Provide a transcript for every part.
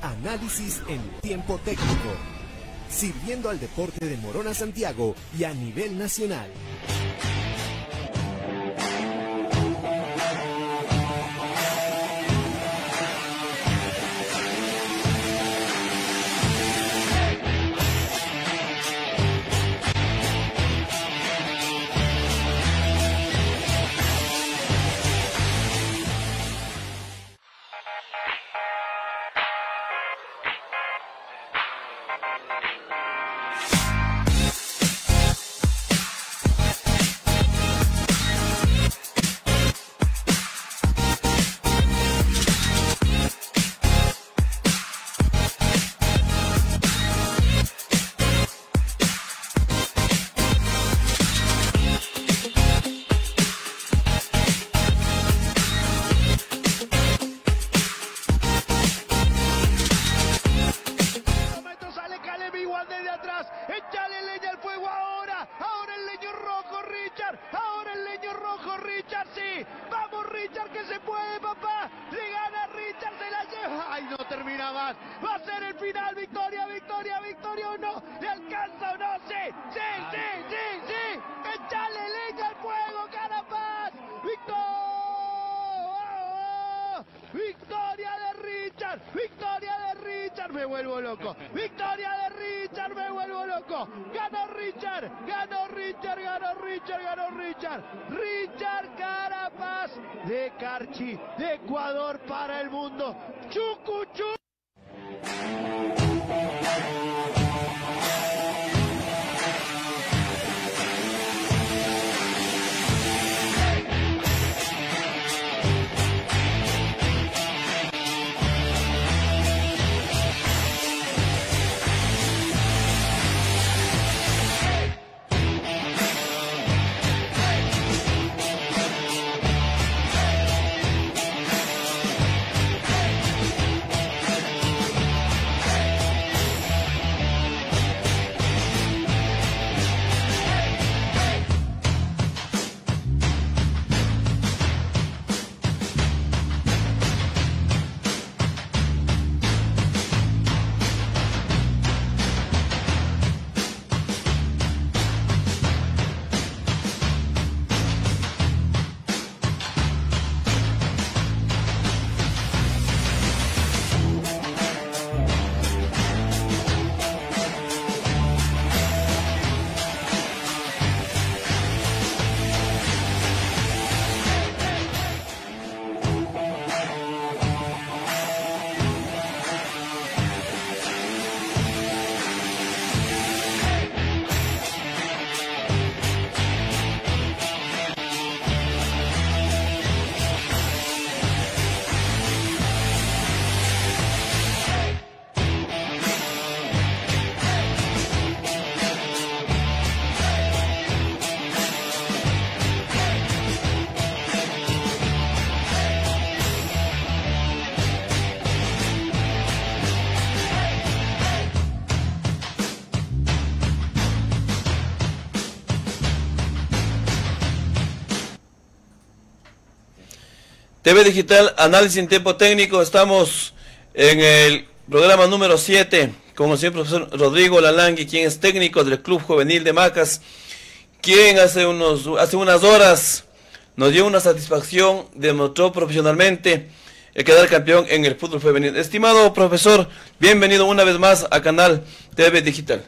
análisis en tiempo técnico, sirviendo al deporte de Morona Santiago y a nivel nacional. no? ¿Le alcanza no? ¡Sí! ¡Sí! ¡Sí! ¡Sí! ¡Sí! ¡Echale leña al fuego, Carapaz! ¡Victoria de Richard! ¡Victoria de Richard! ¡Me vuelvo loco! ¡Victoria de Richard! ¡Me vuelvo loco! ¡Ganó Richard! ¡Ganó Richard! ¡Ganó Richard! ¡Ganó Richard! ¡Richard Carapaz! De Carchi, de Ecuador para el mundo. ¡Chucuchu! TV Digital, análisis en tiempo técnico. Estamos en el programa número 7 con el señor profesor Rodrigo Lalangui, quien es técnico del Club Juvenil de Macas, quien hace, unos, hace unas horas nos dio una satisfacción, demostró profesionalmente el quedar campeón en el fútbol femenino. Estimado profesor, bienvenido una vez más a Canal TV Digital.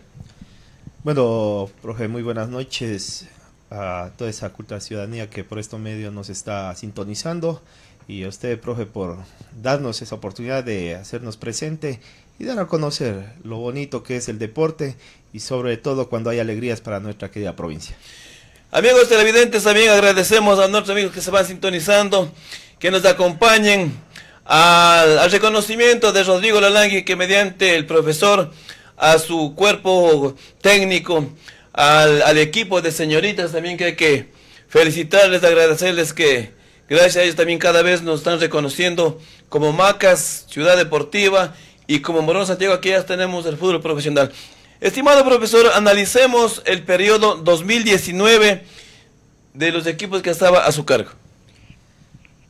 Bueno, profe, muy buenas noches a toda esa culta ciudadanía que por estos medios nos está sintonizando y a usted, profe, por darnos esa oportunidad de hacernos presente y dar a conocer lo bonito que es el deporte y sobre todo cuando hay alegrías para nuestra querida provincia. Amigos televidentes, también agradecemos a nuestros amigos que se van sintonizando, que nos acompañen al, reconocimiento de Rodrigo Lalangui que mediante el profesor, a su cuerpo técnico, al, al equipo de señoritas también que hay que felicitarles, agradecerles que Gracias a ellos también cada vez nos están reconociendo como Macas, Ciudad Deportiva y como Morón Santiago, aquí ya tenemos el fútbol profesional. Estimado profesor, analicemos el periodo 2019 de los equipos que estaba a su cargo.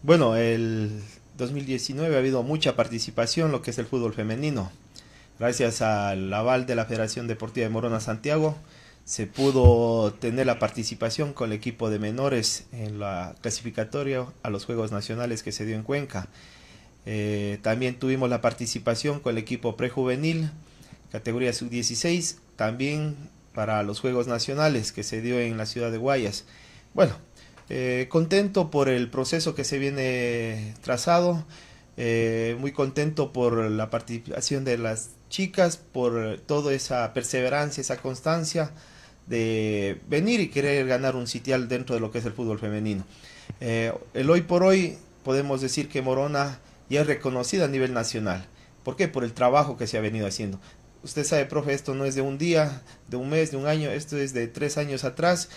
Bueno, el 2019 ha habido mucha participación en lo que es el fútbol femenino. Gracias al aval de la Federación Deportiva de Morona Santiago, se pudo tener la participación con el equipo de menores en la clasificatoria a los Juegos Nacionales que se dio en Cuenca. Eh, también tuvimos la participación con el equipo prejuvenil, categoría sub-16, también para los Juegos Nacionales que se dio en la ciudad de Guayas. Bueno, eh, contento por el proceso que se viene trazado, eh, muy contento por la participación de las chicas, por toda esa perseverancia, esa constancia de venir y querer ganar un sitial dentro de lo que es el fútbol femenino. Eh, el hoy por hoy podemos decir que Morona ya es reconocida a nivel nacional. ¿Por qué? Por el trabajo que se ha venido haciendo. Usted sabe, profe, esto no es de un día, de un mes, de un año, esto es de tres años atrás.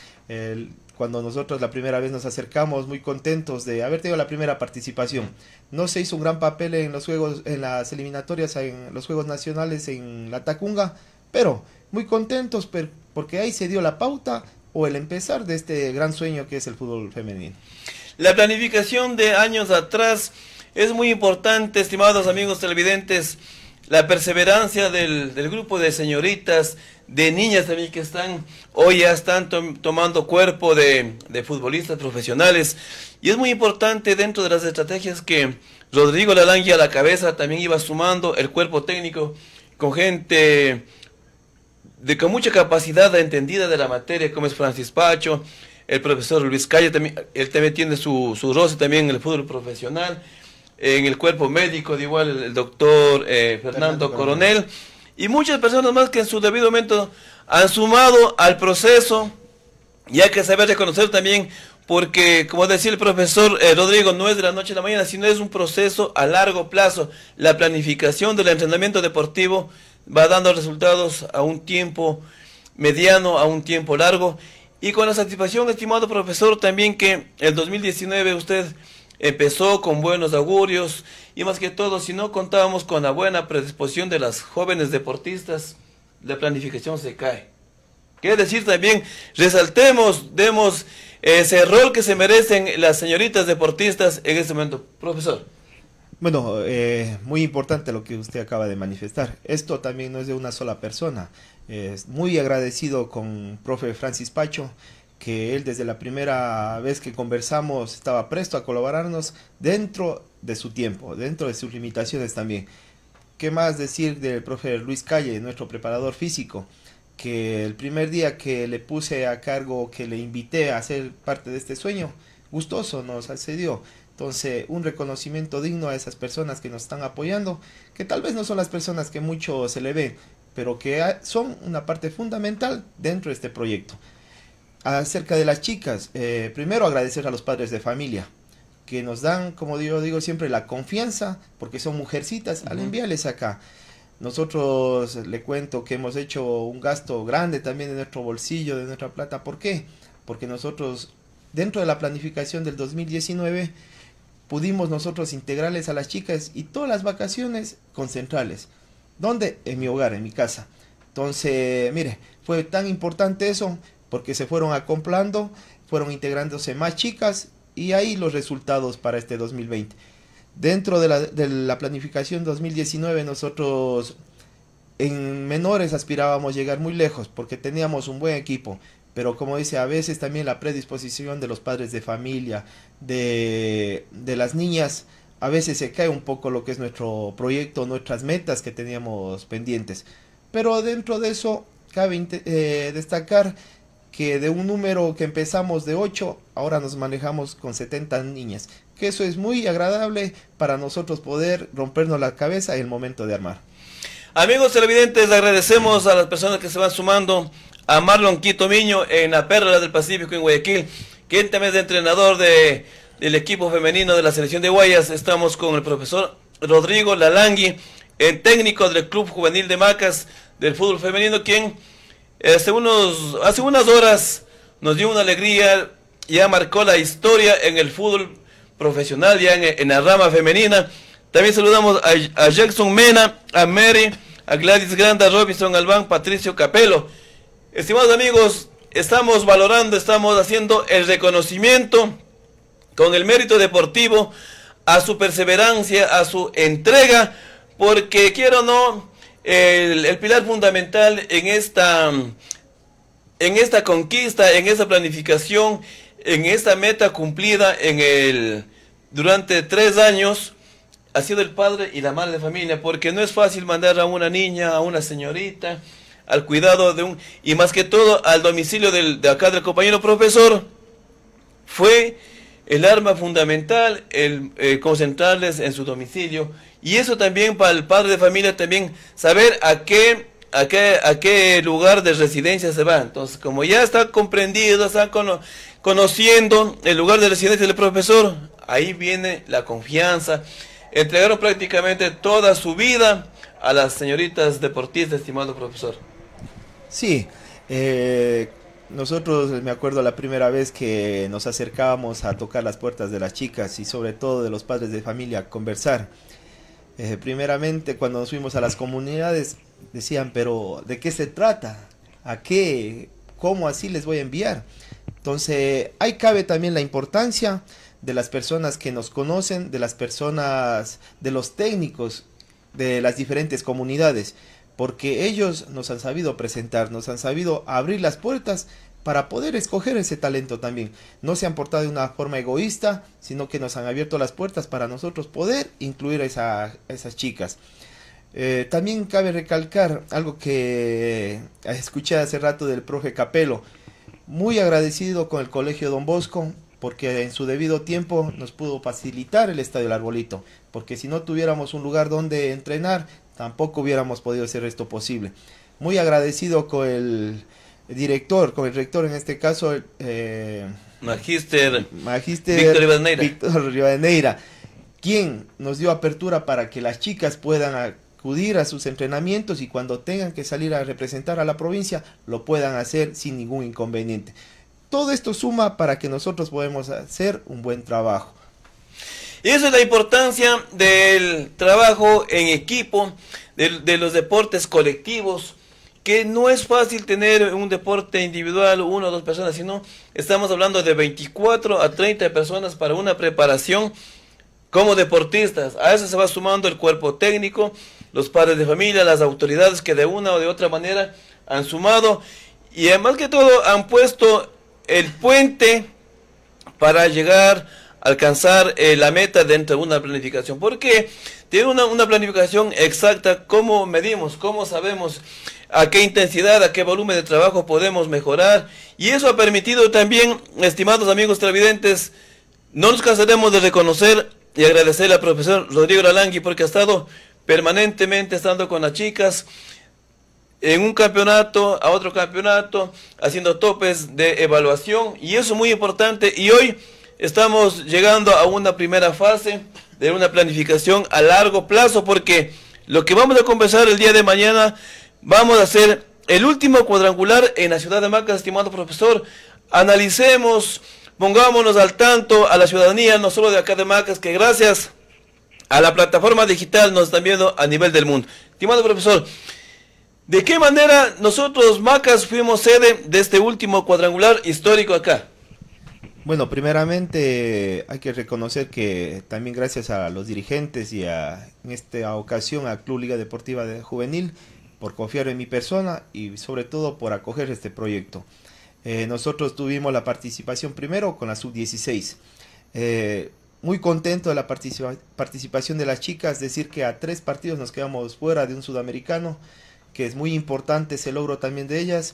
cuando nosotros la primera vez nos acercamos, muy contentos de haber tenido la primera participación. No se hizo un gran papel en los juegos, en las eliminatorias, en los juegos nacionales en la Tacunga, pero muy contentos porque ahí se dio la pauta o el empezar de este gran sueño que es el fútbol femenino. La planificación de años atrás es muy importante, estimados amigos televidentes. La perseverancia del, del grupo de señoritas, de niñas también que están hoy ya están tomando cuerpo de, de futbolistas profesionales. Y es muy importante dentro de las estrategias que Rodrigo Lalangia a la cabeza también iba sumando el cuerpo técnico con gente de con mucha capacidad entendida de la materia, como es Francis Pacho, el profesor Luis Calle, también, él también tiene su, roce también en el fútbol profesional, en el cuerpo médico, de igual el, doctor eh, Fernando, Coronel, y muchas personas más que en su debido momento han sumado al proceso, y hay que saber reconocer también, porque como decía el profesor eh, Rodrigo, no es de la noche a la mañana, sino es un proceso a largo plazo, la planificación del entrenamiento deportivo va dando resultados a un tiempo mediano, a un tiempo largo. Y con la satisfacción, estimado profesor, también que el 2019 usted empezó con buenos augurios y más que todo, si no contábamos con la buena predisposición de las jóvenes deportistas, la planificación se cae. Quiere decir también, resaltemos, demos ese rol que se merecen las señoritas deportistas en este momento. Profesor. Bueno, eh, muy importante lo que usted acaba de manifestar. Esto también no es de una sola persona. muy agradecido con profe Francis Pacho, que él desde la primera vez que conversamos estaba presto a colaborarnos dentro de su tiempo, dentro de sus limitaciones también. ¿Qué más decir del profe Luis Calle, nuestro preparador físico? Que el primer día que le puse a cargo, que le invité a ser parte de este sueño, gustoso nos accedió entonces, un reconocimiento digno a esas personas que nos están apoyando, que tal vez no son las personas que mucho se le ve, pero que son una parte fundamental dentro de este proyecto. Acerca de las chicas, eh, primero agradecer a los padres de familia, que nos dan, como yo digo siempre, la confianza, porque son mujercitas, al enviarles acá. Nosotros le cuento que hemos hecho un gasto grande también de nuestro bolsillo, de nuestra plata. ¿Por qué? Porque nosotros, dentro de la planificación del 2019, pudimos nosotros integrarles a las chicas y todas las vacaciones centrales. ¿Dónde? En mi hogar, en mi casa. Entonces, mire, fue tan importante eso porque se fueron acomplando, fueron integrándose más chicas y ahí los resultados para este 2020. Dentro de la, de la planificación 2019 nosotros en menores aspirábamos llegar muy lejos porque teníamos un buen equipo pero como dice, a veces también la predisposición de los padres de familia, de, de las niñas, a veces se cae un poco lo que es nuestro proyecto, nuestras metas que teníamos pendientes. Pero dentro de eso, cabe eh, destacar que de un número que empezamos de 8, ahora nos manejamos con 70 niñas. Que eso es muy agradable para nosotros poder rompernos la cabeza en el momento de armar. Amigos televidentes, agradecemos a las personas que se van sumando a Marlon Quito Miño en la Perla del Pacífico en Guayaquil, quien también es entrenador de, del equipo femenino de la selección de Guayas. Estamos con el profesor Rodrigo Lalangui, el técnico del Club Juvenil de Macas del fútbol femenino, quien eh, hace, unos, hace unas horas nos dio una alegría, ya marcó la historia en el fútbol profesional, ya en, en la rama femenina. También saludamos a, a, Jackson Mena, a Mary, a Gladys Granda, Robinson Albán, Patricio Capelo. Estimados amigos, estamos valorando, estamos haciendo el reconocimiento con el mérito deportivo a su perseverancia, a su entrega, porque quiero o no, el, pilar fundamental en esta, en esta conquista, en esta planificación, en esta meta cumplida en el, durante tres años, ha sido el padre y la madre de familia, porque no es fácil mandar a una niña, a una señorita, al cuidado de un, y más que todo al domicilio de acá del compañero profesor, fue el arma fundamental el eh, concentrarles en su domicilio. Y eso también para el padre de familia, también saber a qué, a qué, a qué lugar de residencia se va. Entonces, como ya está comprendido, está conociendo el lugar de residencia del profesor, ahí viene la confianza. Entregaron prácticamente toda su vida a las señoritas deportistas, estimado profesor. Sí, eh, nosotros me acuerdo la primera vez que nos acercábamos a tocar las puertas de las chicas y sobre todo de los padres de familia a conversar. Eh, primeramente cuando nos fuimos a las comunidades decían, pero ¿de qué se trata? ¿A qué? ¿Cómo así les voy a enviar? Entonces ahí cabe también la importancia de las personas que nos conocen, de las personas, de los técnicos de las diferentes comunidades porque ellos nos han sabido presentar, nos han sabido abrir las puertas para poder escoger ese talento también. No se han portado de una forma egoísta, sino que nos han abierto las puertas para nosotros poder incluir a, esas chicas. Eh, también cabe recalcar algo que escuché hace rato del profe Capelo. Muy agradecido con el Colegio Don Bosco porque en su debido tiempo nos pudo facilitar el Estadio El Arbolito, porque si no tuviéramos un lugar donde entrenar, tampoco hubiéramos podido hacer esto posible. Muy agradecido con el director, con el rector en este caso, Magíster eh, Magister, Víctor Rivadeneira, quien nos dio apertura para que las chicas puedan acudir a sus entrenamientos y cuando tengan que salir a representar a la provincia lo puedan hacer sin ningún inconveniente. Todo esto suma para que nosotros podamos hacer un buen trabajo. Y eso es la importancia del trabajo en equipo, de, los deportes colectivos, que no es fácil tener un deporte individual, una o dos personas, sino estamos hablando de 24 a 30 personas para una preparación como deportistas. A eso se va sumando el cuerpo técnico, los padres de familia, las autoridades que de una o de otra manera han sumado y además que todo han puesto el puente para llegar alcanzar eh, la meta dentro de una planificación. Porque tiene una, una planificación exacta, cómo medimos, cómo sabemos a qué intensidad, a qué volumen de trabajo podemos mejorar. Y eso ha permitido también, estimados amigos televidentes, no nos cansaremos de reconocer y agradecer al profesor Rodrigo Alangui porque ha estado permanentemente estando con las chicas en un campeonato a otro campeonato, haciendo topes de evaluación y eso es muy importante y hoy estamos llegando a una primera fase de una planificación a largo plazo, porque lo que vamos a conversar el día de mañana, vamos a hacer el último cuadrangular en la ciudad de Macas, estimado profesor. Analicemos, pongámonos al tanto a la ciudadanía, no solo de acá de Macas, que gracias a la plataforma digital nos están viendo a nivel del mundo. Estimado profesor, ¿de qué manera nosotros, Macas, fuimos sede de este último cuadrangular histórico acá? Bueno, primeramente hay que reconocer que también gracias a los dirigentes y a, en esta ocasión a Club Liga Deportiva Juvenil por confiar en mi persona y sobre todo por acoger este proyecto. Eh, nosotros tuvimos la participación primero con la sub-16. Eh, muy contento de la participación de las chicas, decir que a tres partidos nos quedamos fuera de un sudamericano, que es muy importante ese logro también de ellas,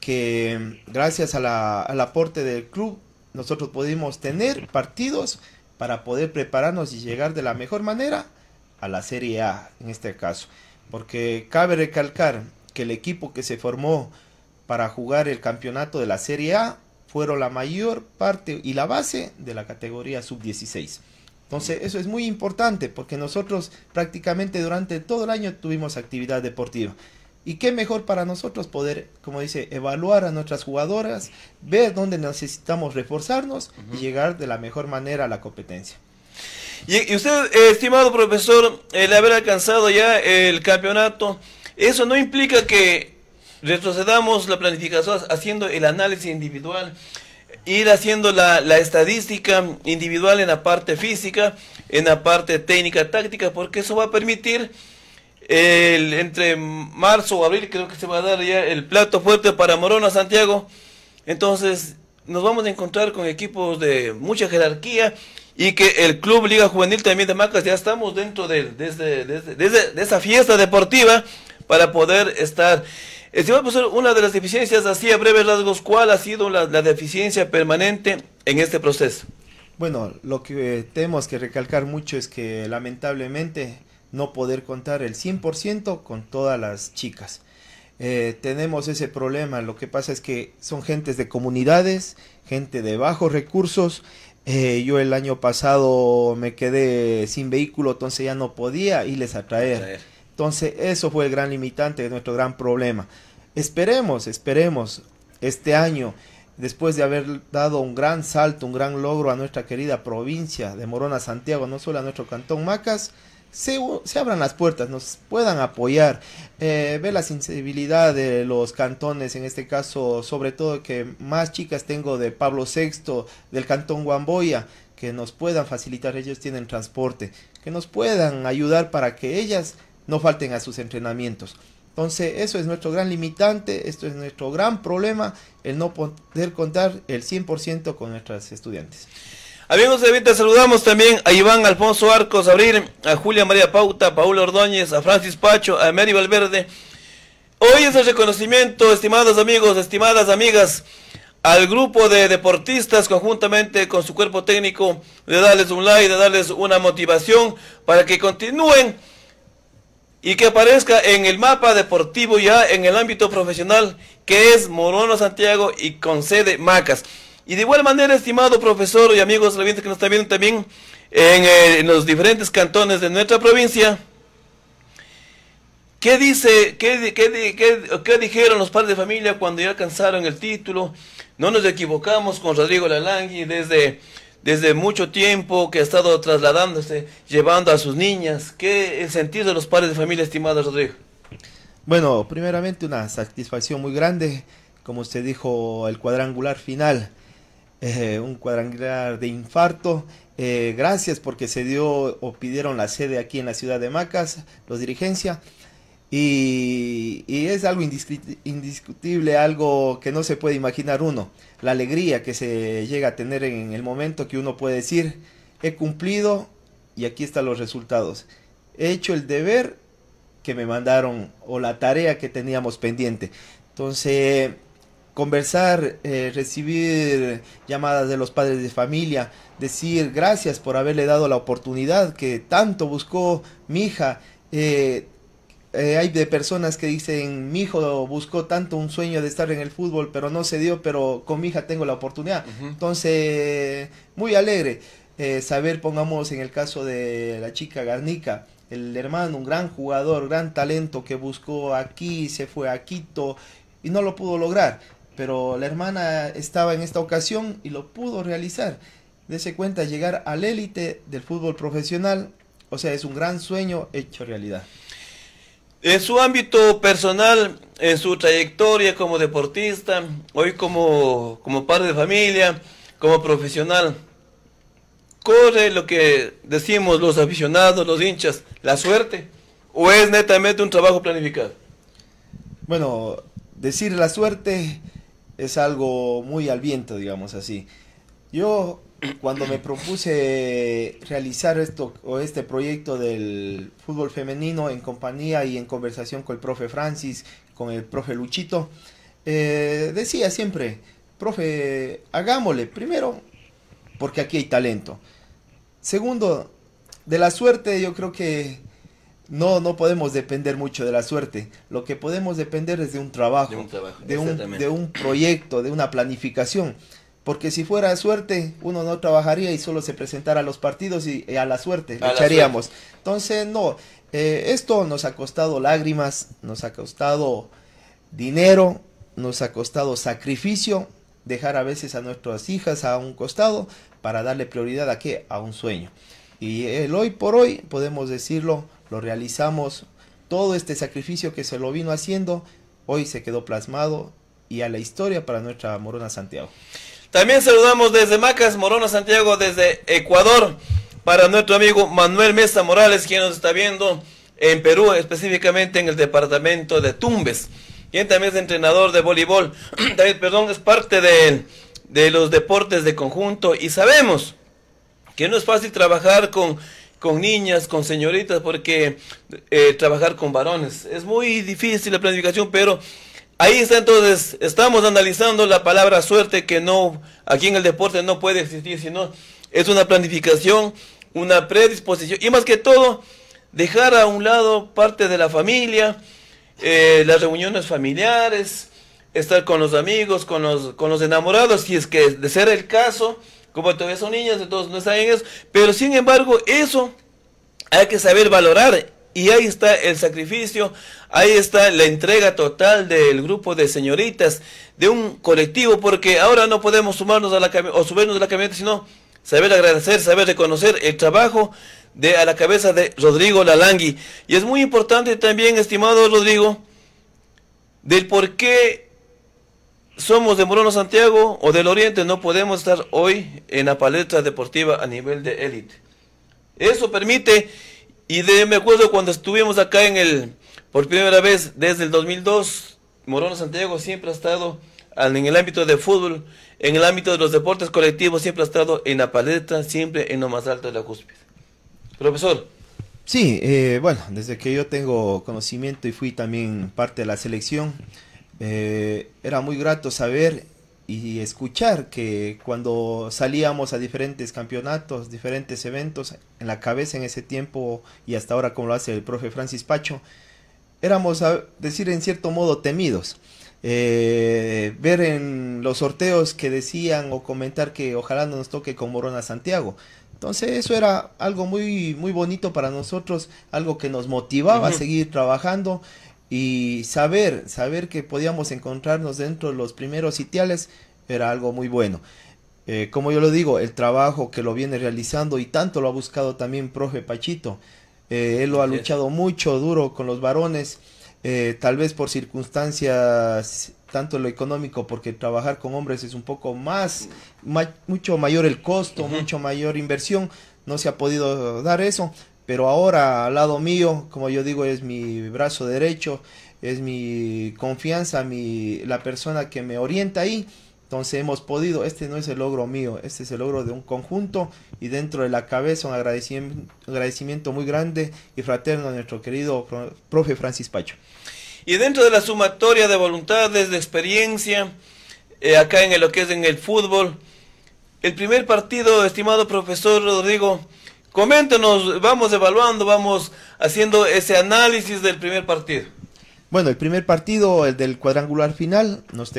que mm, gracias a la, al aporte del club nosotros pudimos tener partidos para poder prepararnos y llegar de la mejor manera a la Serie A en este caso. Porque cabe recalcar que el equipo que se formó para jugar el campeonato de la Serie A fueron la mayor parte y la base de la categoría sub-16. Entonces eso es muy importante porque nosotros prácticamente durante todo el año tuvimos actividad deportiva. Y qué mejor para nosotros poder, como dice, evaluar a nuestras jugadoras, ver dónde necesitamos reforzarnos y llegar de la mejor manera a la competencia. Y, usted, estimado profesor, el eh, haber alcanzado ya el campeonato, eso no implica que retrocedamos la planificación haciendo el análisis individual, ir haciendo la, la estadística individual en la parte física, en la parte técnica, táctica, porque eso va a permitir el, entre marzo o abril creo que se va a dar ya el plato fuerte para Morona Santiago. Entonces nos vamos a encontrar con equipos de mucha jerarquía y que el Club Liga Juvenil también de Macas ya estamos dentro de, de esa fiesta deportiva para poder estar. Estimado eh, profesor, una de las deficiencias, así a breves rasgos, ¿cuál ha sido la, deficiencia permanente en este proceso? Bueno, lo que eh, tenemos que recalcar mucho es que lamentablemente no poder contar el 100% con todas las chicas. Eh, tenemos ese problema, lo que pasa es que son gentes de comunidades, gente de bajos recursos. Eh, yo el año pasado me quedé sin vehículo, entonces ya no podía irles a traer. Entonces eso fue el gran limitante, nuestro gran problema. Esperemos, esperemos este año después de haber dado un gran salto, un gran logro a nuestra querida provincia de Morona Santiago, no solo a nuestro cantón Macas, se, abran las puertas, nos puedan apoyar. Eh, ver la sensibilidad de los cantones, en este caso, sobre todo que más chicas tengo de Pablo VI, del cantón Guamboya, que nos puedan facilitar, ellos tienen transporte, que nos puedan ayudar para que ellas no falten a sus entrenamientos. Entonces, eso es nuestro gran limitante, esto es nuestro gran problema, el no poder contar el 100% con nuestras estudiantes. Amigos de saludamos también a Iván Alfonso Arcos Abril, a Julia María Pauta, a Paulo Ordóñez, a Francis Pacho, a Mary Valverde. Hoy es el reconocimiento, estimados amigos, estimadas amigas, al grupo de deportistas conjuntamente con su cuerpo técnico, de darles un like, de darles una motivación para que continúen y que aparezca en el mapa deportivo ya en el ámbito profesional que es Morono Santiago y con sede Macas. Y de igual manera, estimado profesor y amigos que nos están viendo también eh, en, los diferentes cantones de nuestra provincia, ¿qué, dice, qué, qué, qué, qué dijeron los padres de familia cuando ya alcanzaron el título? No nos equivocamos con Rodrigo Lalangui desde, desde mucho tiempo que ha estado trasladándose, llevando a sus niñas. ¿Qué el sentido de los padres de familia, estimado Rodrigo? Bueno, primeramente una satisfacción muy grande, como usted dijo, el cuadrangular final eh, un cuadrangular de infarto. Eh, gracias porque se dio o pidieron la sede aquí en la ciudad de Macas, los dirigencia. Y, y, es algo indiscutible, algo que no se puede imaginar uno. La alegría que se llega a tener en el momento que uno puede decir, he cumplido y aquí están los resultados. He hecho el deber que me mandaron o la tarea que teníamos pendiente. Entonces, conversar, eh, recibir llamadas de los padres de familia, decir gracias por haberle dado la oportunidad que tanto buscó mi hija. Eh, eh, hay de personas que dicen, mi hijo buscó tanto un sueño de estar en el fútbol, pero no se dio, pero con mi hija tengo la oportunidad. Entonces, muy alegre saber, pongamos en el caso de la chica Garnica, el hermano, un gran jugador, gran talento que buscó aquí, se fue a Quito y no lo pudo lograr pero la hermana estaba en esta ocasión y lo pudo realizar. Dese cuenta, llegar al élite del fútbol profesional, o sea, es un gran sueño hecho realidad. En su ámbito personal, en su trayectoria como deportista, hoy como, como padre de familia, como profesional, corre lo que decimos los aficionados, los hinchas, la suerte, o es netamente un trabajo planificado? Bueno, decir la suerte es algo muy al viento, digamos así. Yo cuando me propuse realizar esto o este proyecto del fútbol femenino en compañía y en conversación con el profe Francis, con el profe Luchito, eh, decía siempre, profe, hagámosle, primero, porque aquí hay talento. Segundo, de la suerte yo creo que no, no podemos depender mucho de la suerte. Lo que podemos depender es de un trabajo, de un, proyecto, de una planificación. Porque si fuera suerte, uno no trabajaría y solo se presentara a los partidos y, eh, a la suerte, a echaríamos. Entonces, no, eh, esto nos ha costado lágrimas, nos ha costado dinero, nos ha costado sacrificio, dejar a veces a nuestras hijas a un costado para darle prioridad a qué? A un sueño. Y el hoy por hoy, podemos decirlo, lo realizamos, todo este sacrificio que se lo vino haciendo, hoy se quedó plasmado y a la historia para nuestra Morona Santiago. También saludamos desde Macas, Morona Santiago, desde Ecuador, para nuestro amigo Manuel Mesa Morales, quien nos está viendo en Perú, específicamente en el departamento de Tumbes, quien también es entrenador de voleibol, perdón, es parte de, de los deportes de conjunto y sabemos que no es fácil trabajar con con niñas, con señoritas, porque eh, trabajar con varones es muy difícil la planificación, pero ahí está entonces, estamos analizando la palabra suerte que no, aquí en el deporte no puede existir, sino es una planificación, una predisposición y más que todo, dejar a un lado parte de la familia, eh, las reuniones familiares, estar con los amigos, con los, con los enamorados, si es que de ser el caso, como todavía son niñas, todos no saben eso. Pero sin embargo, eso hay que saber valorar. Y ahí está el sacrificio, ahí está la entrega total del grupo de señoritas, de un colectivo, porque ahora no podemos sumarnos a la o subirnos a la camioneta, sino saber agradecer, saber reconocer el trabajo de a la cabeza de Rodrigo Lalangui. Y es muy importante también, estimado Rodrigo, del por qué somos de Morón Santiago o del Oriente, no podemos estar hoy en la paleta deportiva a nivel de élite. Eso permite, y de, me acuerdo cuando estuvimos acá en el, por primera vez desde el 2002, Morón Santiago siempre ha estado en el ámbito de fútbol, en el ámbito de los deportes colectivos, siempre ha estado en la paleta, siempre en lo más alto de la cúspide. Profesor. Sí, eh, bueno, desde que yo tengo conocimiento y fui también parte de la selección, eh, era muy grato saber y escuchar que cuando salíamos a diferentes campeonatos, diferentes eventos, en la cabeza en ese tiempo y hasta ahora como lo hace el profe Francis Pacho, éramos a decir en cierto modo temidos. Eh, ver en los sorteos que decían o comentar que ojalá no nos toque con Morona Santiago. Entonces eso era algo muy, muy bonito para nosotros, algo que nos motivaba a seguir trabajando y saber, saber que podíamos encontrarnos dentro de los primeros sitiales era algo muy bueno. Eh, como yo lo digo, el trabajo que lo viene realizando y tanto lo ha buscado también profe Pachito, eh, él lo ha luchado mucho, duro con los varones, eh, tal vez por circunstancias, tanto en lo económico, porque trabajar con hombres es un poco más, mucho mayor el costo, mucho mayor inversión, no se ha podido dar eso, pero ahora al lado mío, como yo digo, es mi brazo derecho, es mi confianza, mi, la persona que me orienta ahí. Entonces hemos podido, este no es el logro mío, este es el logro de un conjunto y dentro de la cabeza un agradecimiento, muy grande y fraterno a nuestro querido profe Francis Pacho. Y dentro de la sumatoria de voluntades, de experiencia, eh, acá en lo que es en el fútbol, el primer partido, estimado profesor Rodrigo, Coméntenos, vamos evaluando, vamos haciendo ese análisis del primer partido. Bueno, el primer partido, el del cuadrangular final, nos,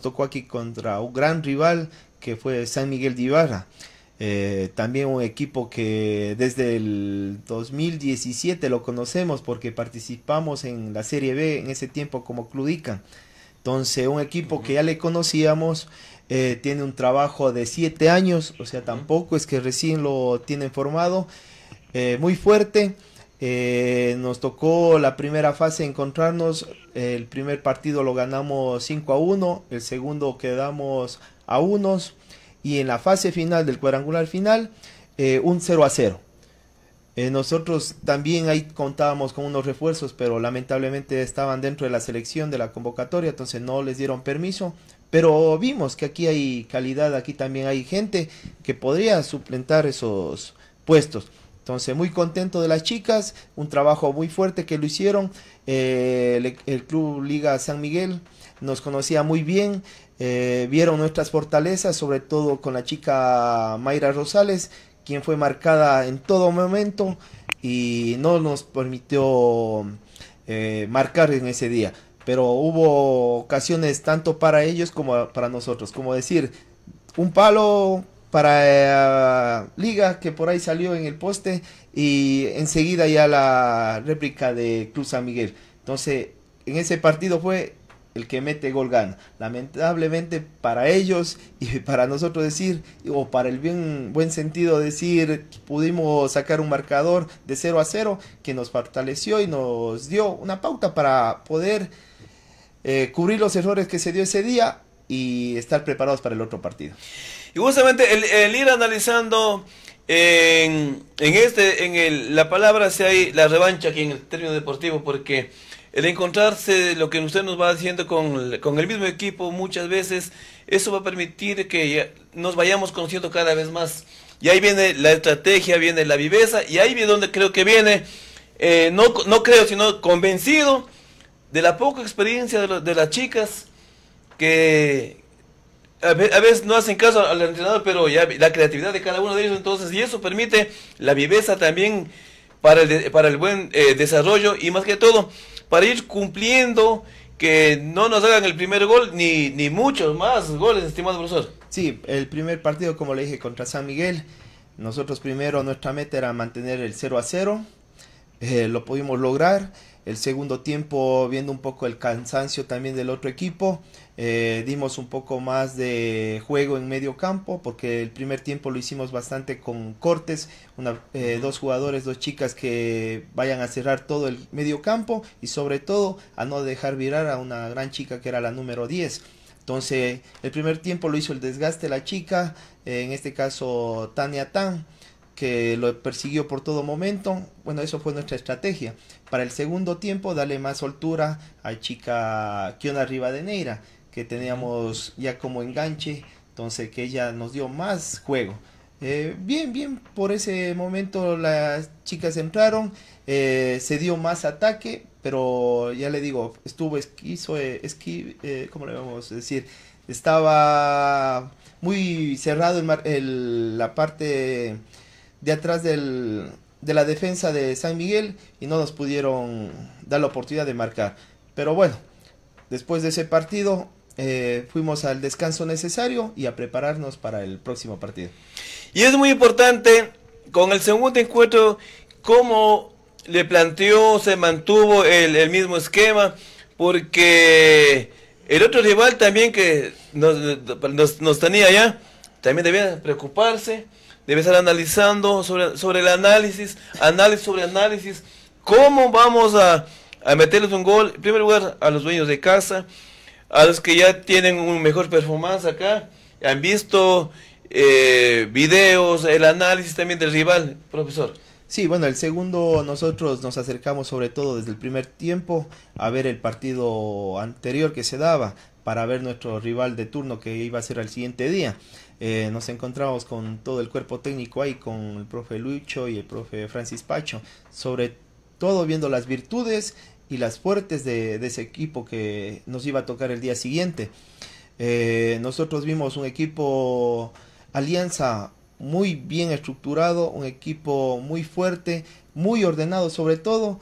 tocó aquí contra un gran rival que fue San Miguel de Ibarra. Eh, también un equipo que desde el 2017 lo conocemos porque participamos en la Serie B en ese tiempo como Cludican. Entonces, un equipo que ya le conocíamos eh, tiene un trabajo de siete años, o sea, tampoco es que recién lo tienen formado, eh, muy fuerte. Eh, nos tocó la primera fase encontrarnos, el primer partido lo ganamos 5 a 1, el segundo quedamos a unos y en la fase final del cuadrangular final un 0 a 0. nosotros también ahí contábamos con unos refuerzos, pero lamentablemente estaban dentro de la selección de la convocatoria, entonces no les dieron permiso. Pero vimos que aquí hay calidad, aquí también hay gente que podría suplentar esos puestos. Entonces, muy contento de las chicas, un trabajo muy fuerte que lo hicieron. Eh, el, Club Liga San Miguel nos conocía muy bien, eh, vieron nuestras fortalezas, sobre todo con la chica Mayra Rosales, quien fue marcada en todo momento y no nos permitió eh, marcar en ese día pero hubo ocasiones tanto para ellos como para nosotros. Como decir, un palo para eh, Liga que por ahí salió en el poste y enseguida ya la réplica de Cruz San Miguel. Entonces, en ese partido fue el que mete gol Lamentablemente para ellos y para nosotros decir, o para el bien, buen sentido decir, pudimos sacar un marcador de 0 a 0 que nos fortaleció y nos dio una pauta para poder eh, cubrir los errores que se dio ese día y estar preparados para el otro partido. Y justamente el, ir analizando en, este, en el, la palabra si hay la revancha aquí en el término deportivo, porque el encontrarse lo que usted nos va haciendo con, el mismo equipo muchas veces, eso va a permitir que nos vayamos conociendo cada vez más. Y ahí viene la estrategia, viene la viveza, y ahí viene donde creo que viene, eh, no, no creo, sino convencido de la poca experiencia de, las chicas que a, veces no hacen caso al entrenador, pero ya la creatividad de cada uno de ellos, entonces, y eso permite la viveza también para el, para el buen eh, desarrollo y más que todo, para ir cumpliendo que no nos hagan el primer gol ni, ni muchos más goles, estimado profesor. Sí, el primer partido, como le dije, contra San Miguel, nosotros primero nuestra meta era mantener el 0 a 0, eh, lo pudimos lograr el segundo tiempo, viendo un poco el cansancio también del otro equipo, eh, dimos un poco más de juego en medio campo, porque el primer tiempo lo hicimos bastante con cortes, eh, dos jugadores, dos chicas que vayan a cerrar todo el medio campo y sobre todo a no dejar virar a una gran chica que era la número 10. Entonces, el primer tiempo lo hizo el desgaste la chica, eh, en este caso Tania Tan que lo persiguió por todo momento. Bueno, eso fue nuestra estrategia. Para el segundo tiempo, darle más soltura a chica Kiona Rivadeneira, que teníamos ya como enganche, entonces que ella nos dio más juego. Eh, bien, bien, por ese momento las chicas entraron, eh, se dio más ataque, pero ya le digo, estuvo esquizo, eh, esqui, ¿cómo le vamos a decir? Estaba muy cerrado la parte de atrás del, de la defensa de San Miguel y no nos pudieron dar la oportunidad de marcar. Pero bueno, después de ese partido eh, fuimos al descanso necesario y a prepararnos para el próximo partido. Y es muy importante con el segundo encuentro cómo le planteó, se mantuvo el, mismo esquema, porque el otro rival también que nos, nos, tenía ya, también debía preocuparse debe estar analizando sobre, sobre el análisis, análisis sobre análisis, cómo vamos a, meterles un gol, en primer lugar a los dueños de casa, a los que ya tienen un mejor performance acá, han visto eh, videos, el análisis también del rival, profesor. Sí, bueno, el segundo nosotros nos acercamos sobre todo desde el primer tiempo a ver el partido anterior que se daba para ver nuestro rival de turno que iba a ser al siguiente día. Eh, nos encontramos con todo el cuerpo técnico ahí, con el profe Lucho y el profe Francis Pacho, sobre todo viendo las virtudes y las fuertes de, ese equipo que nos iba a tocar el día siguiente. Eh, nosotros vimos un equipo alianza muy bien estructurado, un equipo muy fuerte, muy ordenado sobre todo,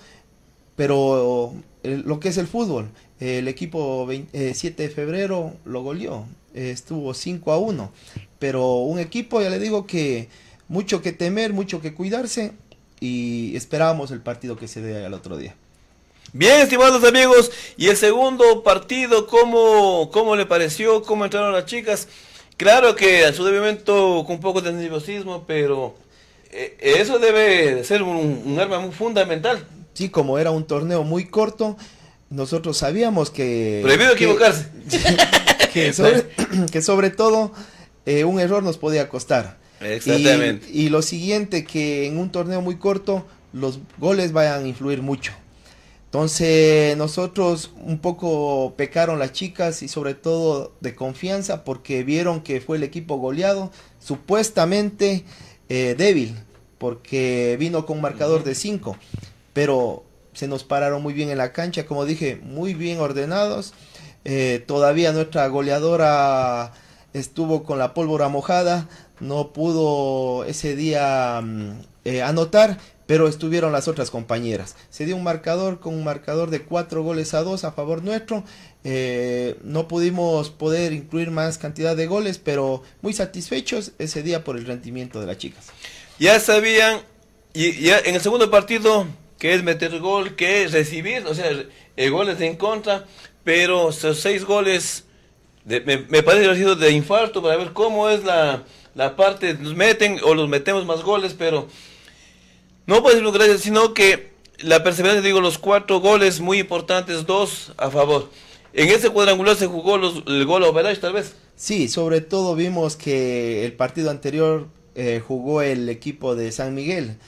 pero lo que es el fútbol, el equipo 7 eh, de febrero lo goleó, eh, estuvo 5 a 1. Pero un equipo, ya le digo que mucho que temer, mucho que cuidarse y esperábamos el partido que se dé el otro día. Bien, estimados amigos, y el segundo partido, ¿cómo, cómo le pareció? ¿Cómo entraron las chicas? Claro que en su debimiento con un poco de nerviosismo, pero eh, eso debe ser un, arma muy fundamental. Sí, como era un torneo muy corto, nosotros sabíamos que... Prohibido equivocarse. que, sobre, que sobre todo eh, un error nos podía costar. Exactamente. Y, lo siguiente, que en un torneo muy corto los goles vayan a influir mucho. Entonces nosotros un poco pecaron las chicas y sobre todo de confianza porque vieron que fue el equipo goleado, supuestamente eh, débil, porque vino con marcador de 5, pero se nos pararon muy bien en la cancha, como dije, muy bien ordenados eh, todavía nuestra goleadora estuvo con la pólvora mojada, no pudo ese día mm, eh, anotar, pero estuvieron las otras compañeras. Se dio un marcador con un marcador de cuatro goles a dos a favor nuestro. Eh, no pudimos poder incluir más cantidad de goles, pero muy satisfechos ese día por el rendimiento de las chicas. Ya sabían, y ya en el segundo partido, que es meter gol, que es recibir, o sea, goles en contra, pero esos seis goles me, parece que ha sido de infarto para ver cómo es la, la parte, nos meten o los metemos más goles, pero no puede decirlo gracias, sino que la perseverancia, digo, los cuatro goles muy importantes, dos a favor. En ese cuadrangular se jugó los, el gol a Overage, tal vez. Sí, sobre todo vimos que el partido anterior eh, jugó el equipo de San Miguel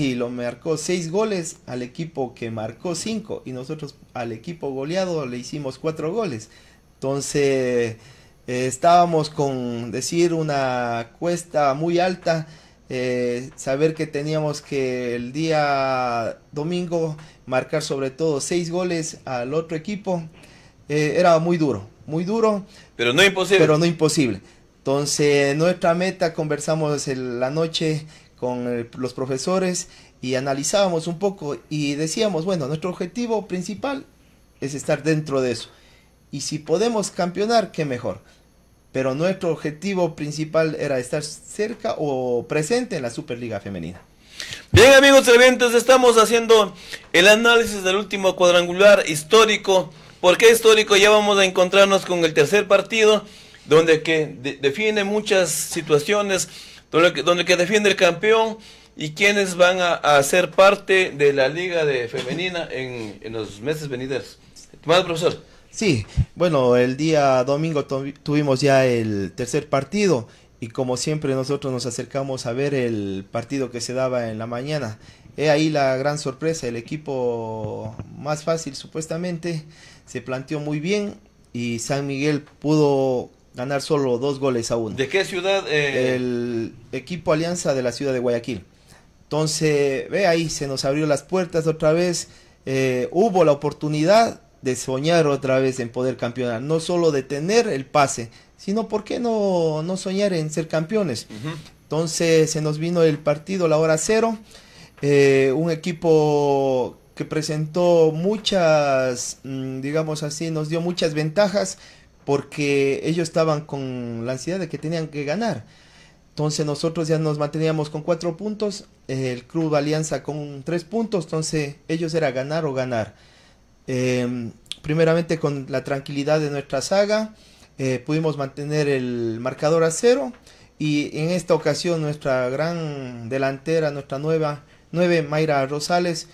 y lo marcó seis goles al equipo que marcó cinco y nosotros al equipo goleado le hicimos cuatro goles. Entonces eh, estábamos con decir una cuesta muy alta, eh, saber que teníamos que el día domingo marcar sobre todo seis goles al otro equipo, eh, era muy duro, muy duro. Pero no imposible. Pero no imposible. Entonces nuestra meta, conversamos la noche, con eh, los profesores y analizábamos un poco y decíamos, bueno, nuestro objetivo principal es estar dentro de eso. Y si podemos campeonar, qué mejor. Pero nuestro objetivo principal era estar cerca o presente en la Superliga Femenina. Bien amigos televidentes, estamos haciendo el análisis del último cuadrangular histórico. ¿Por qué histórico? Ya vamos a encontrarnos con el tercer partido, donde que define muchas situaciones donde, que defiende el campeón y quiénes van a, hacer ser parte de la liga de femenina en, en los meses venideros. Más profesor. Sí, bueno, el día domingo tuvimos ya el tercer partido y como siempre nosotros nos acercamos a ver el partido que se daba en la mañana. He ahí la gran sorpresa, el equipo más fácil supuestamente se planteó muy bien y San Miguel pudo ganar solo dos goles a uno. ¿De qué ciudad? Eh? El equipo Alianza de la ciudad de Guayaquil. Entonces, ve ahí, se nos abrió las puertas otra vez. Eh, hubo la oportunidad de soñar otra vez en poder campeonar, no solo de tener el pase, sino por qué no, soñar en ser campeones. Entonces se nos vino el partido la hora cero, eh, un equipo que presentó muchas, mm, digamos así, nos dio muchas ventajas, porque ellos estaban con la ansiedad de que tenían que ganar. Entonces nosotros ya nos manteníamos con cuatro puntos, el Club Alianza con tres puntos, entonces ellos era ganar o ganar. Em, primeramente con la tranquilidad de nuestra saga, eh, pudimos mantener el marcador a cero y en esta ocasión nuestra gran delantera, nuestra nueva nueve Mayra Rosales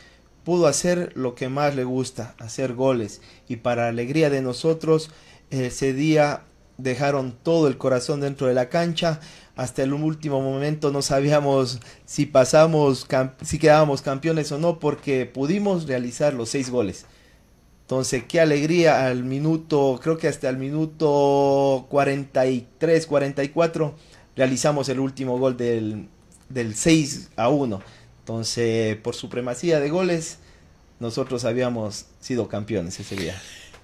pudo hacer lo que más le gusta, hacer goles y para alegría de nosotros ese día dejaron todo el corazón dentro de la cancha. Hasta el último momento no sabíamos si pasamos, si quedábamos campeones o no, porque pudimos realizar los seis goles. Entonces, qué alegría al minuto, creo que hasta el minuto 43, 44, realizamos el último gol del, del 6 a 1. Entonces, por supremacía de goles, nosotros habíamos sido campeones ese día.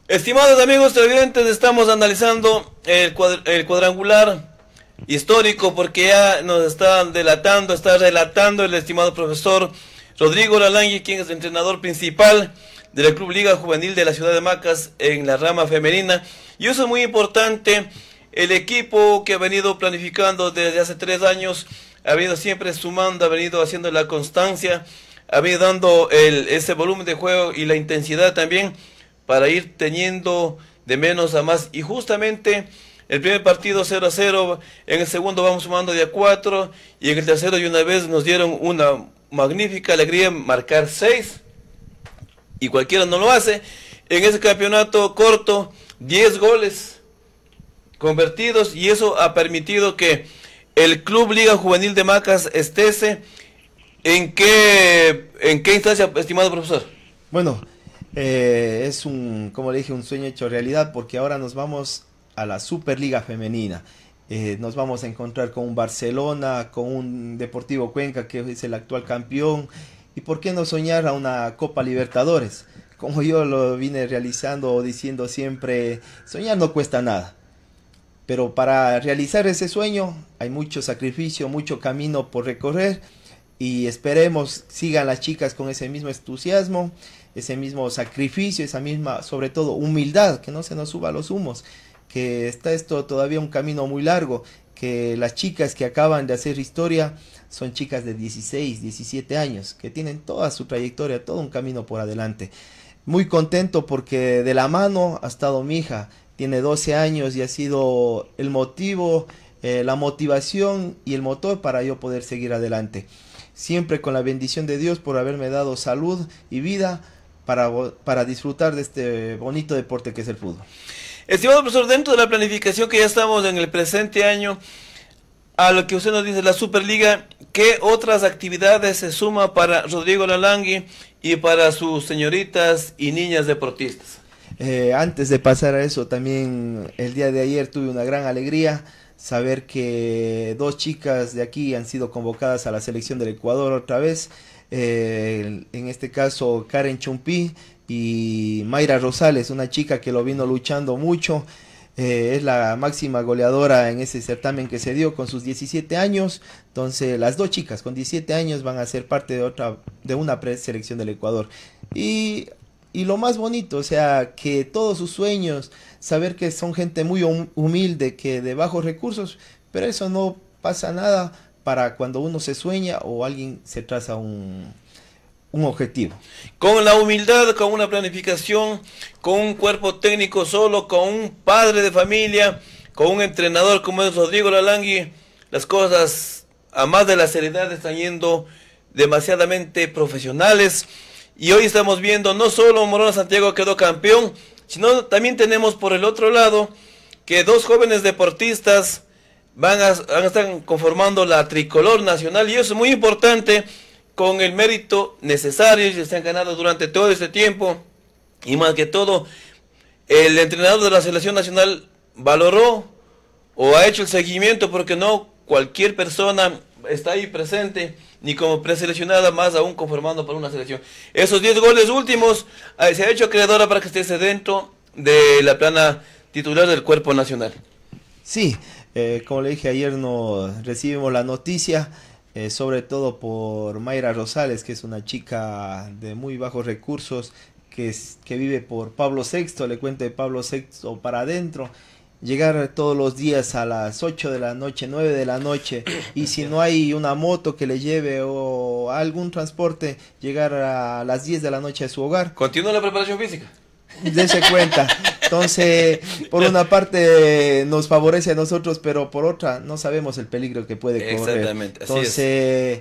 Estimados amigos televidentes, estamos analizando el, cuadrangular histórico porque ya nos está delatando, está relatando el estimado profesor Rodrigo Lalangui, quien es el entrenador principal del Club Liga Juvenil de la Ciudad de Macas en la rama femenina. Y eso es muy importante. El equipo que ha venido planificando desde hace tres años ha venido siempre sumando, ha venido haciendo la constancia, ha venido dando ese volumen de juego y la intensidad también para ir teniendo de menos a más. Y justamente el primer partido 0 a 0, en el segundo vamos sumando de a 4 y en el tercero de una vez nos dieron una magnífica alegría marcar 6 y cualquiera no lo hace. En ese campeonato corto, 10 goles convertidos y eso ha permitido que el Club Liga Juvenil de Macas estése. ¿En qué, en qué instancia, estimado profesor? Bueno, eh, es un, como dije, un sueño hecho realidad porque ahora nos vamos a la Superliga Femenina. Eh, nos vamos a encontrar con un Barcelona, con un Deportivo Cuenca que es el actual campeón. ¿Y por qué no soñar a una Copa Libertadores? Como yo lo vine realizando diciendo siempre, soñar no cuesta nada. Pero para realizar ese sueño hay mucho sacrificio, mucho camino por recorrer y esperemos sigan las chicas con ese mismo entusiasmo ese mismo sacrificio, esa misma, sobre todo, humildad, que no se nos suba a los humos, que está esto todavía un camino muy largo, que las chicas que acaban de hacer historia son chicas de 16, 17 años, que tienen toda su trayectoria, todo un camino por adelante. Muy contento porque de la mano ha estado mi hija, tiene 12 años y ha sido el motivo, eh, la motivación y el motor para yo poder seguir adelante. Siempre con la bendición de Dios por haberme dado salud y vida para, para disfrutar de este bonito deporte que es el fútbol. Estimado profesor, dentro de la planificación que ya estamos en el presente año, a lo que usted nos dice, la Superliga, ¿qué otras actividades se suma para Rodrigo Lalangui y para sus señoritas y niñas deportistas? Eh, antes de pasar a eso, también el día de ayer tuve una gran alegría saber que dos chicas de aquí han sido convocadas a la selección del Ecuador otra vez. Eh, en este caso Karen Chumpí y Mayra Rosales, una chica que lo vino luchando mucho. Eh, es la máxima goleadora en ese certamen que se dio con sus 17 años. Entonces, las dos chicas con 17 años van a ser parte de otra de una preselección del Ecuador. Y, y lo más bonito, o sea, que todos sus sueños, saber que son gente muy humilde, que de bajos recursos, pero eso no pasa nada para cuando uno se sueña o alguien se traza un, un objetivo. Con la humildad, con una planificación, con un cuerpo técnico solo, con un padre de familia, con un entrenador como es Rodrigo Lalangui, las cosas, a más de la seriedad, están yendo demasiadamente profesionales. Y hoy estamos viendo, no solo Morón Santiago quedó campeón, sino también tenemos por el otro lado que dos jóvenes deportistas, van a, van a estar conformando la tricolor nacional y eso es muy importante con el mérito necesario y se han ganado durante todo este tiempo y más que todo el entrenador de la selección nacional valoró o ha hecho el seguimiento porque no cualquier persona está ahí presente ni como preseleccionada más aún conformando para una selección. Esos 10 goles últimos se ha hecho creadora para que esté dentro de la plana titular del cuerpo nacional. Sí, eh, como le dije ayer, nos recibimos la noticia, eh, sobre todo por Mayra Rosales, que es una chica de muy bajos recursos, que, vive por Pablo VI, le cuento de Pablo VI para adentro llegar todos los días a las 8 de la noche, 9 de la noche, y si no hay una moto que le lleve o algún transporte, llegar a las 10 de la noche a su hogar. ¿Continúa la preparación física? Dese cuenta. Entonces, por una parte nos favorece a nosotros, pero por otra no sabemos el peligro que puede correr. Exactamente. Así Entonces,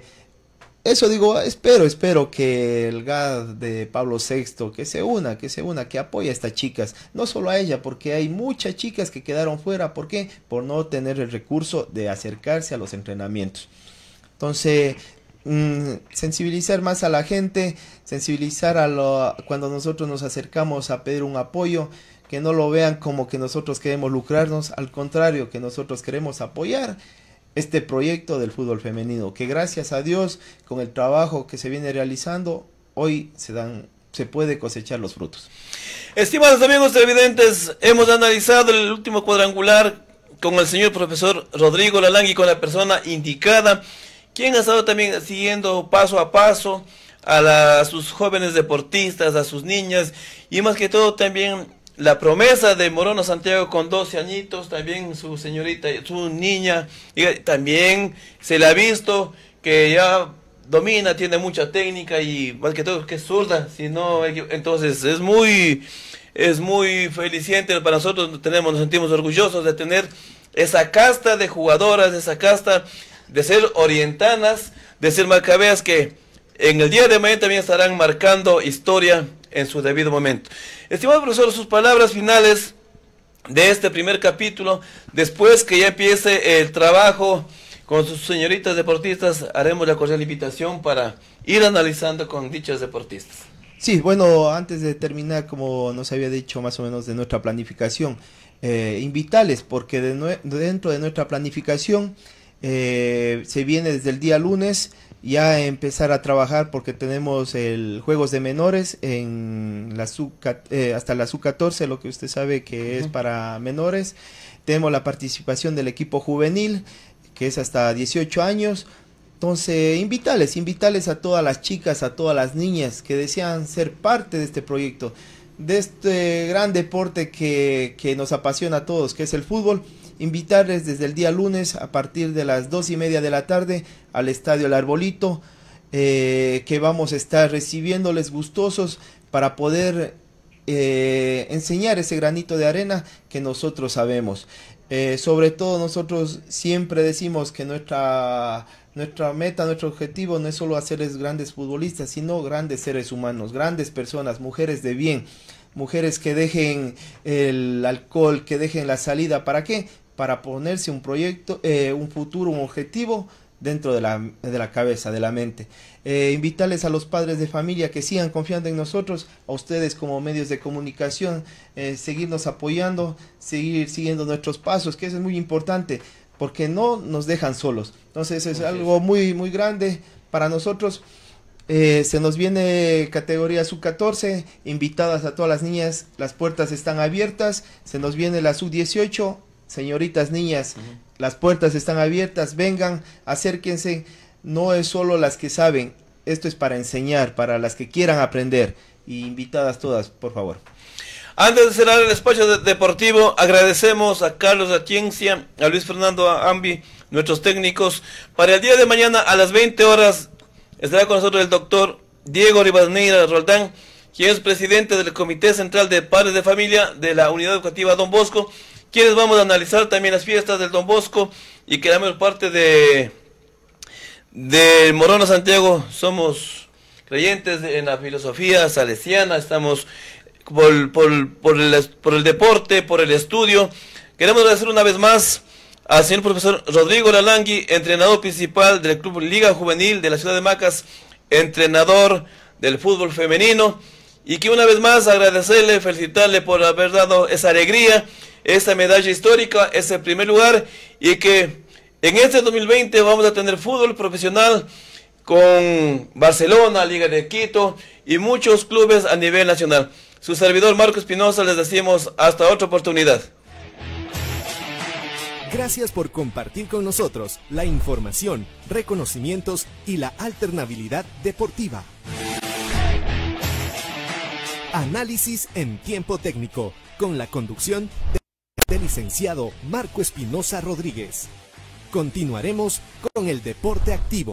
eso digo, espero, espero que el GAD de Pablo VI, que se una, que se una, que apoye a estas chicas, no solo a ella, porque hay muchas chicas que quedaron fuera, ¿por qué? Por no tener el recurso de acercarse a los entrenamientos. Entonces, mm, sensibilizar más a la gente, sensibilizar a lo, cuando nosotros nos acercamos a pedir un apoyo, que no lo vean como que nosotros queremos lucrarnos, al contrario, que nosotros queremos apoyar este proyecto del fútbol femenino, que gracias a Dios, con el trabajo que se viene realizando, hoy se dan se puede cosechar los frutos. Estimados amigos televidentes, hemos analizado el último cuadrangular con el señor profesor Rodrigo y con la persona indicada, quien ha estado también siguiendo paso a paso a sus jóvenes deportistas, a sus niñas, y más que todo también la promesa de Morona Santiago con 12 añitos, también su señorita, su niña, y también se la ha visto que ya domina, tiene mucha técnica y más que todo que es zurda, si no, entonces es muy, es muy feliciente para nosotros, tenemos, nos sentimos orgullosos de tener esa casta de jugadoras, esa casta de ser orientanas, de ser macabeas que en el día de mañana también estarán marcando historia en su debido momento. Estimado profesor, sus palabras finales de este primer capítulo, después que ya empiece el trabajo con sus señoritas deportistas, haremos la cordial invitación para ir analizando con dichas deportistas. Sí, bueno, antes de terminar, como nos había dicho más o menos de nuestra planificación, invitales, eh, invitarles, porque dentro de nuestra planificación eh, se viene desde el día lunes ya empezar a trabajar porque tenemos el juegos de menores en la eh, hasta la sub 14 lo que usted sabe que es para menores tenemos la participación del equipo juvenil que es hasta 18 años entonces invitales invitales a todas las chicas a todas las niñas que desean ser parte de este proyecto de este gran deporte que, nos apasiona a todos, que es el fútbol. Invitarles desde el día lunes a partir de las dos y media de la tarde al Estadio El Arbolito, eh, que vamos a estar recibiéndoles gustosos para poder eh, enseñar ese granito de arena que nosotros sabemos. Eh, sobre todo nosotros siempre decimos que nuestra nuestra meta, nuestro objetivo no es solo hacerles grandes futbolistas, sino grandes seres humanos, grandes personas, mujeres de bien, mujeres que dejen el alcohol, que dejen la salida. ¿Para qué? Para ponerse un proyecto, eh, un futuro, un objetivo dentro de la, de la, cabeza, de la mente. Eh, invitarles a los padres de familia que sigan confiando en nosotros, a ustedes como medios de comunicación, eh, seguirnos apoyando, seguir siguiendo nuestros pasos, que eso es muy importante porque no nos dejan solos. Entonces es algo muy, muy grande para nosotros. Eh, se nos viene categoría sub-14, invitadas a todas las niñas, las puertas están abiertas, se nos viene la sub-18, señoritas, niñas, las puertas están abiertas, vengan, acérquense, no es solo las que saben, esto es para enseñar, para las que quieran aprender, y invitadas todas, por favor. Antes de cerrar el espacio deportivo, agradecemos a Carlos Atiencia, a Luis Fernando Ambi, nuestros técnicos. Para el día de mañana a las 20 horas estará con nosotros el doctor Diego Rivadeneira Roldán, quien es presidente del Comité Central de Padres de Familia de la Unidad Educativa Don Bosco, quienes vamos a analizar también las fiestas del Don Bosco y que la mayor parte de, de Morona Santiago somos creyentes en la filosofía salesiana, estamos por, el, el deporte, por el estudio. Queremos agradecer una vez más al señor profesor Rodrigo Lalangui, entrenador principal del Club Liga Juvenil de la Ciudad de Macas, entrenador del fútbol femenino. Y que una vez más agradecerle, felicitarle por haber dado esa alegría, esa medalla histórica, ese primer lugar. Y que en este 2020 vamos a tener fútbol profesional con Barcelona, Liga de Quito y muchos clubes a nivel nacional. Su servidor Marco Espinosa les decimos hasta otra oportunidad. Gracias por compartir con nosotros la información, reconocimientos y la alternabilidad deportiva. Análisis en tiempo técnico, con la conducción del licenciado Marco Espinosa Rodríguez. Continuaremos con el deporte activo.